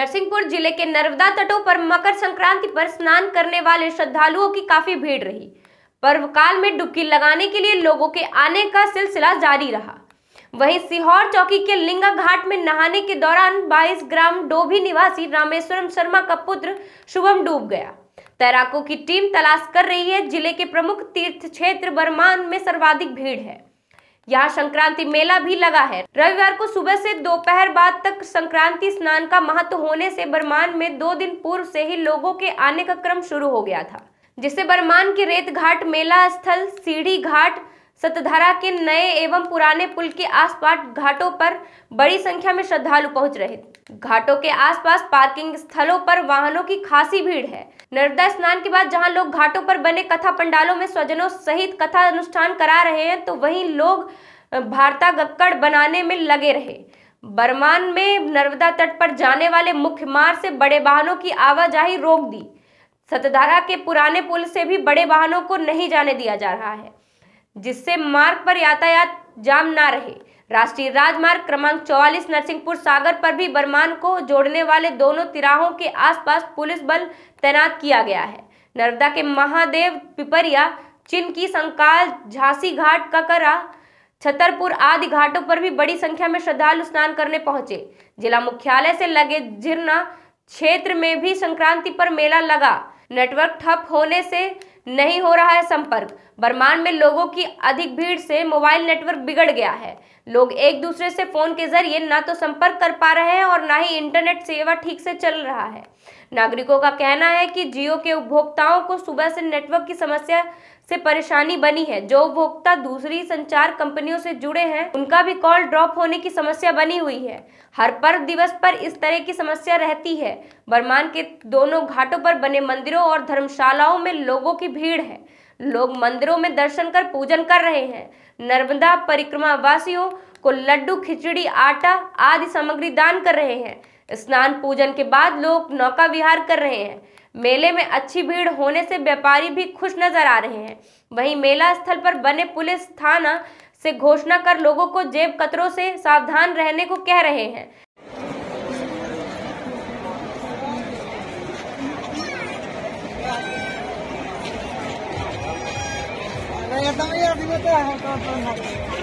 नरसिंहपुर जिले के नर्मदा तटों पर मकर संक्रांति पर स्नान करने वाले श्रद्धालुओं की काफी भीड़ रही पर्व काल में डुबकी लगाने के लिए लोगों के आने का सिलसिला जारी रहा वहीं सीहोर चौकी के लिंगा घाट में नहाने के दौरान 22 ग्राम डोभी निवासी रामेश्वरम शर्मा का पुत्र शुभम डूब गया तैराकों की टीम तलाश कर रही है जिले के प्रमुख तीर्थ क्षेत्र बरमान में सर्वाधिक भीड़ है यहाँ संक्रांति मेला भी लगा है रविवार को सुबह से दोपहर बाद तक संक्रांति स्नान का महत्व होने से बरमान में दो दिन पूर्व से ही लोगों के आने का क्रम शुरू हो गया था जिससे बरमान के रेत घाट मेला स्थल सीढ़ी घाट सतधारा के नए एवं पुराने पुल के आसपास घाटों पर बड़ी संख्या में श्रद्धालु पहुंच रहे थे घाटों के आसपास पार्किंग स्थलों पर वाहनों की खासी भीड़ है नर्मदा स्नान के बाद जहां लोग घाटों पर बने कथा पंडालों में स्वजनों सहित कथा अनुष्ठान करा रहे हैं तो वहीं लोग भारता गक्कड़ बनाने में लगे रहे बरमान में नर्मदा तट पर जाने वाले मुख्य मार्ग से बड़े वाहनों की आवाजाही रोक दी सतधारा के पुराने पुल से भी बड़े वाहनों को नहीं जाने दिया जा रहा है जिससे मार्ग पर यातायात जाम ना रहे राष्ट्रीय राजमार्ग क्रमांक 44 नरसिंहपुर सागर पर भी बरमान को जोड़ने वाले दोनों तिराहों के आसपास पुलिस बल तैनात किया गया है नर्मदा के महादेव पिपरिया चिन की संकाल झांसी घाट ककरा छतरपुर आदि घाटों पर भी बड़ी संख्या में श्रद्धालु स्नान करने पहुंचे जिला मुख्यालय से लगे झिरना क्षेत्र में भी संक्रांति पर मेला लगा नेटवर्क ठप होने से नहीं हो रहा है संपर्क बरमान में लोगों की अधिक भीड़ से मोबाइल नेटवर्क बिगड़ गया है लोग एक दूसरे से फोन के जरिए ना तो संपर्क कर पा रहे हैं और ना ही इंटरनेट सेवा ठीक से चल रहा है नागरिकों का कहना है कि जियो के उपभोक्ताओं को सुबह से नेटवर्क की समस्या से परेशानी बनी है जो उपभोक्ता दूसरी संचार कंपनियों से जुड़े हैं उनका भी कॉल ड्रॉप होने की समस्या बनी हुई है हर पर्व दिवस पर इस तरह की समस्या रहती है बरमान के दोनों घाटों पर बने मंदिरों और धर्मशालाओं में लोगों की भीड़ है लोग मंदिरों में दर्शन कर पूजन कर रहे हैं नर्मदा परिक्रमा वासियों को लड्डू खिचड़ी आटा आदि सामग्री दान कर रहे हैं स्नान पूजन के बाद लोग नौका विहार कर रहे हैं मेले में अच्छी भीड़ होने से व्यापारी भी खुश नजर आ रहे हैं वहीं मेला स्थल पर बने पुलिस थाना से घोषणा कर लोगों को जेब कतरों से सावधान रहने को कह रहे हैं तो, तो तो